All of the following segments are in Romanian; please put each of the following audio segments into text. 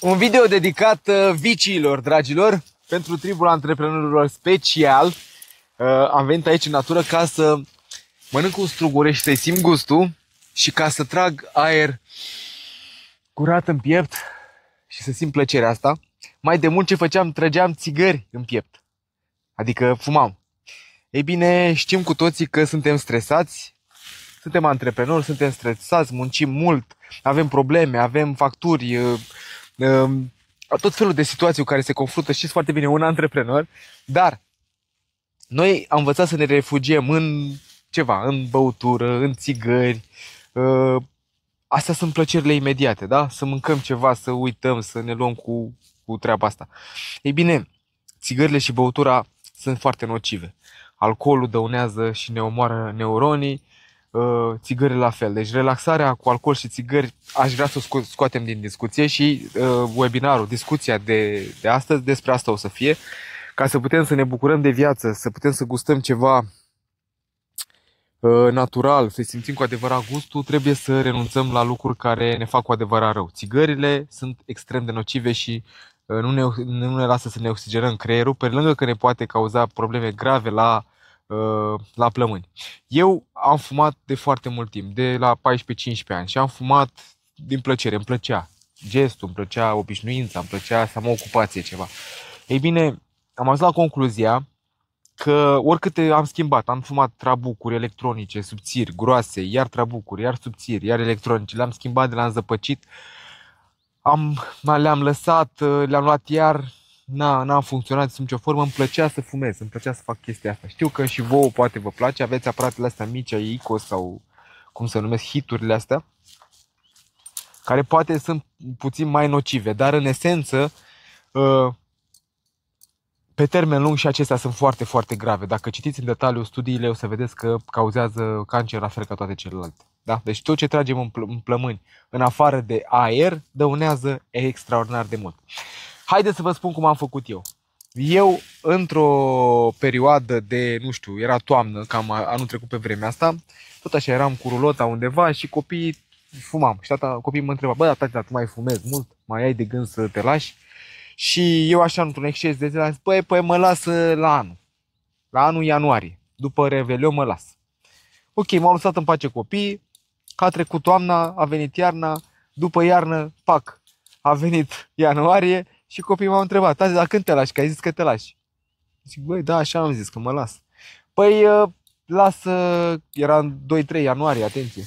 Un video dedicat uh, viciilor, dragilor, pentru tribul antreprenorilor special. Uh, am venit aici în natură ca să mănânc un strugure și să-i simt gustul și ca să trag aer curat în piept și să simt plăcerea asta. Mai de mult ce făceam, trăgeam țigări în piept. Adică fumam. Ei bine, știm cu toții că suntem stresați, suntem antreprenori, suntem stresați, muncim mult, avem probleme, avem facturi, uh, Ehm, tot felul de situații cu care se confruntă, știți foarte bine, un antreprenor, dar noi am învățat să ne refugiem în ceva, în băutură, în țigări, ehm, astea sunt plăcerile imediate, da? Să mâncăm ceva, să uităm, să ne luăm cu, cu treaba asta. Ei bine, țigările și băutura sunt foarte nocive. Alcoolul dăunează și ne omoară neuronii, Uh, țigări la fel. Deci relaxarea cu alcool și țigări aș vrea să o scoatem din discuție și uh, webinarul, discuția de, de astăzi despre asta o să fie, ca să putem să ne bucurăm de viață, să putem să gustăm ceva uh, natural, să simțim cu adevărat gustul, trebuie să renunțăm la lucruri care ne fac cu adevărat rău. Țigările sunt extrem de nocive și nu ne, nu ne lasă să ne oxigenăm creierul, pe lângă că ne poate cauza probleme grave la uh, la plămâni. Eu am fumat de foarte mult timp, de la 14-15 ani și am fumat din plăcere, îmi plăcea gestul, îmi plăcea obișnuința, îmi plăcea să am o ocupație ceva. Ei bine, am ajuns la concluzia că oricâte am schimbat, am fumat trabucuri electronice, subțiri, groase, iar trabucuri, iar subțiri, iar electronice, le-am schimbat de la înzăpăcit, am, le-am lăsat, le-am luat iar, na, n a funcționat sub nicio formă, îmi plăcea să fumez, îmi plăcea să fac chestia asta. Știu că și vouă poate vă place, aveți aparatele astea mici, ICO sau cum să numesc, hiturile astea, care poate sunt puțin mai nocive, dar în esență, ă, pe termen lung și acestea sunt foarte, foarte grave. Dacă citiți în detaliu studiile, o să vedeți că cauzează cancer la fel ca toate celelalte. Da? Deci tot ce tragem în, pl- în plămâni, în afară de aer, dăunează extraordinar de mult. Haideți să vă spun cum am făcut eu. Eu, într-o perioadă de, nu știu, era toamnă, cam anul trecut pe vremea asta, tot așa eram cu rulota undeva și copiii fumam. Și tata, copiii mă întreba, bă, da, tati, dar tu mai fumezi mult? Mai ai de gând să te lași? Și eu așa, într-un exces de zile, am zis, păi, păi mă las la anul. La anul ianuarie. După Revelion mă las. Ok, m-au lăsat în pace copiii, că a trecut toamna, a venit iarna, după iarnă, pac, a venit ianuarie și copiii m-au întrebat, tati, dar când te lași? Că ai zis că te lași. Zic, băi, da, așa am zis, că mă las. Păi, ă, lasă, era în 2-3 ianuarie, atenție.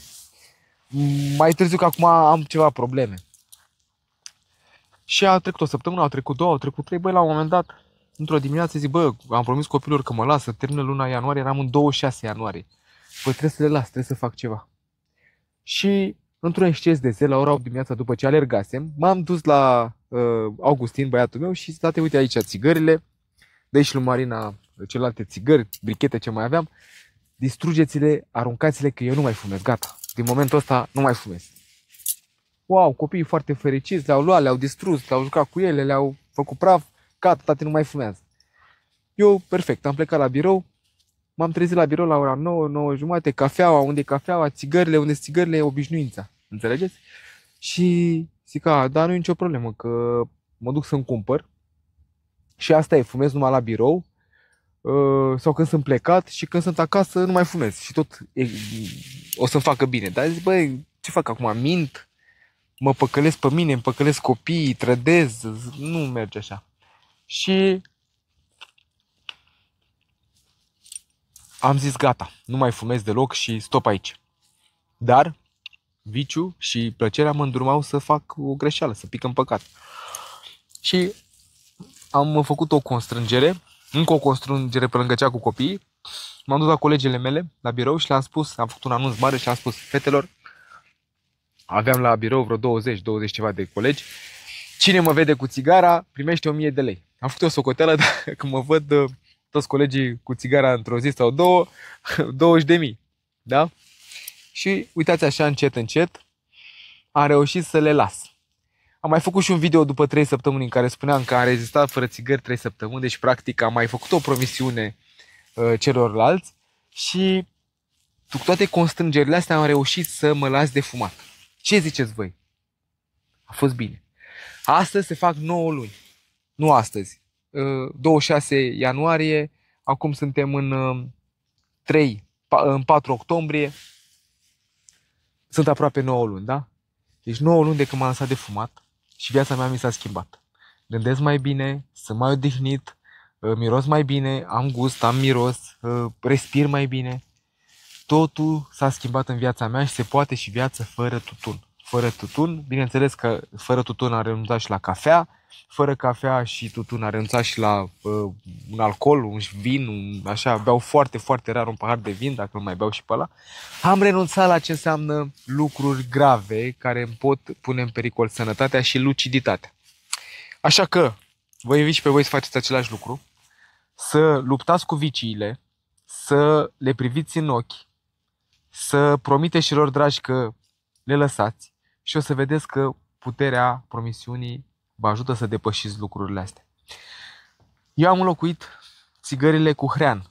Mai târziu că acum am ceva probleme. Și a trecut o săptămână, au trecut două, au trecut trei, băi, la un moment dat, într-o dimineață zic, bă, am promis copilor că mă las, să termină luna ianuarie, eram în 26 ianuarie. Păi trebuie să le las, trebuie să fac ceva. Și într-un exces de zi, la ora 8 dimineața după ce alergasem, m-am dus la Uh, Augustin, băiatul meu, și state, uite aici țigările, de și lui Marina uh, celelalte țigări, brichete ce mai aveam, distrugeți-le, aruncați-le că eu nu mai fumez, gata. Din momentul ăsta nu mai fumez. Wow, copiii foarte fericiți, le-au luat, le-au distrus, le-au jucat cu ele, le-au făcut praf, gata, tati nu mai fumează. Eu, perfect, am plecat la birou, m-am trezit la birou la ora 9, 9 jumate, cafeaua, unde e cafeaua, țigările, unde țigările, obișnuința, înțelegeți? Și Zic, a, da, nu e nicio problemă, că mă duc să-mi cumpăr și asta e, fumez numai la birou uh, sau când sunt plecat și când sunt acasă nu mai fumez și tot e, o să-mi facă bine. Dar zic, băi, ce fac acum, mint? Mă păcălesc pe mine, îmi păcălesc copiii, trădez, nu merge așa. Și am zis gata, nu mai fumez deloc și stop aici. Dar viciu și plăcerea mă îndrumau să fac o greșeală, să pic în păcat. Și am făcut o constrângere, încă o constrângere pe lângă cea cu copiii. M-am dus la colegele mele, la birou și le-am spus, am făcut un anunț mare și am spus, fetelor, aveam la birou vreo 20, 20 ceva de colegi, cine mă vede cu țigara primește 1000 de lei. Am făcut o socoteală, dar când mă văd toți colegii cu țigara într-o zi sau două, 20 de mii, da? Și uitați așa încet, încet, am reușit să le las. Am mai făcut și un video după 3 săptămâni în care spuneam că am rezistat fără țigări 3 săptămâni, deci practic am mai făcut o promisiune uh, celorlalți și cu toate constrângerile astea am reușit să mă las de fumat. Ce ziceți voi? A fost bine. Astăzi se fac 9 luni. Nu astăzi. 26 uh, ianuarie, acum suntem în 3, uh, în 4 octombrie, sunt aproape 9 luni, da? Deci 9 luni de când m-am lăsat de fumat și viața mea mi s-a schimbat. Gândesc mai bine, sunt mai odihnit, ă, miros mai bine, am gust, am miros, ă, respir mai bine. Totul s-a schimbat în viața mea și se poate și viață fără tutun. Fără tutun, bineînțeles că fără tutun am renunțat și la cafea, fără cafea și tutun renunțați și la uh, un alcool, un vin, un, așa, beau foarte, foarte rar un pahar de vin, dacă nu mai beau și pe ăla. Am renunțat la ce înseamnă lucruri grave care îmi pot pune în pericol sănătatea și luciditatea. Așa că vă invit și pe voi să faceți același lucru, să luptați cu viciile, să le priviți în ochi, să promiteți și lor dragi că le lăsați și o să vedeți că puterea promisiunii vă ajută să depășiți lucrurile astea. Eu am înlocuit țigările cu hrean.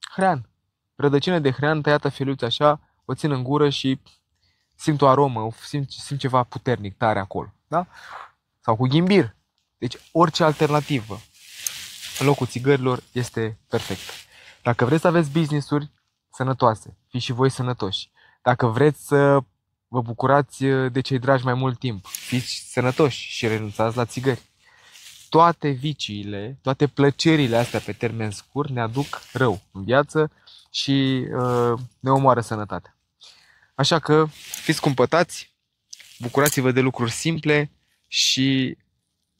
Hrean. Rădăcină de hrean tăiată feliuță așa, o țin în gură și simt o aromă, simt, simt ceva puternic, tare acolo. Da? Sau cu ghimbir. Deci orice alternativă în locul țigărilor este perfect. Dacă vreți să aveți business-uri sănătoase, fiți și voi sănătoși. Dacă vreți să Vă bucurați uh, de cei dragi mai mult timp. Fiți sănătoși și renunțați la țigări. Toate viciile, toate plăcerile astea pe termen scurt ne aduc rău în viață și uh, ne omoară sănătatea. Așa că fiți cumpătați, bucurați-vă de lucruri simple și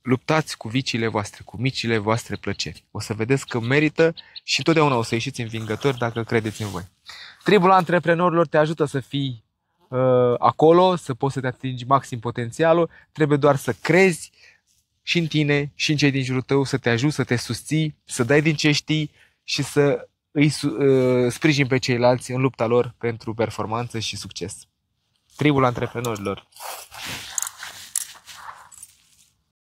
luptați cu viciile voastre, cu micile voastre plăceri. O să vedeți că merită și întotdeauna o să ieșiți învingători dacă credeți în voi. Tribul antreprenorilor te ajută să fii Uh, acolo, să poți să te atingi maxim potențialul, trebuie doar să crezi și în tine și în cei din jurul tău, să te ajut, să te susții, să dai din ce știi și să îi uh, sprijin pe ceilalți în lupta lor pentru performanță și succes. Tribul antreprenorilor.